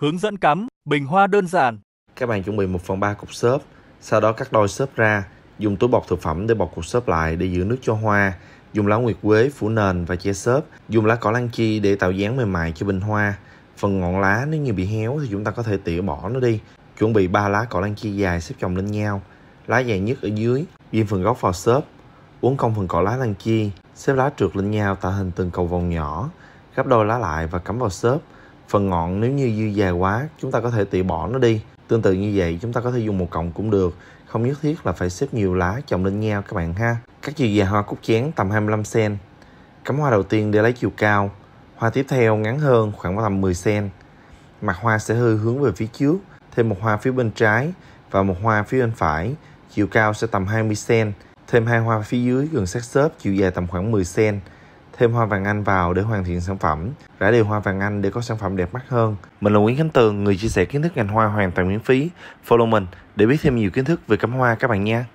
hướng dẫn cắm, bình hoa đơn giản. Các bạn chuẩn bị 1 phần 3 cục xốp, sau đó cắt đôi xốp ra, dùng túi bọc thực phẩm để bọc cục xốp lại để giữ nước cho hoa, dùng lá nguyệt quế phủ nền và che xốp, dùng lá cỏ lan chi để tạo dáng mềm mại cho bình hoa. Phần ngọn lá nếu như bị héo thì chúng ta có thể tỉa bỏ nó đi. Chuẩn bị ba lá cỏ lan chi dài xếp chồng lên nhau, lá dài nhất ở dưới, viên phần gốc vào xốp, uốn cong phần cỏ lá lan chi, xếp lá trượt lên nhau tạo hình từng cầu vòng nhỏ, gấp đôi lá lại và cắm vào xốp phần ngọn nếu như dư dài quá chúng ta có thể tỉa bỏ nó đi tương tự như vậy chúng ta có thể dùng một cọng cũng được không nhất thiết là phải xếp nhiều lá chồng lên nhau các bạn ha các chiều dài hoa cúc chén tầm 25 cm cắm hoa đầu tiên để lấy chiều cao hoa tiếp theo ngắn hơn khoảng tầm 10 cm mặt hoa sẽ hơi hướng về phía trước thêm một hoa phía bên trái và một hoa phía bên phải chiều cao sẽ tầm 20 cm thêm hai hoa phía dưới gần sát xớp chiều dài tầm khoảng 10 cm thêm hoa vàng anh vào để hoàn thiện sản phẩm, rã đều hoa vàng anh để có sản phẩm đẹp mắt hơn. Mình là Nguyễn Khánh Tường, người chia sẻ kiến thức ngành hoa hoàn toàn miễn phí. Follow mình để biết thêm nhiều kiến thức về cắm hoa các bạn nha.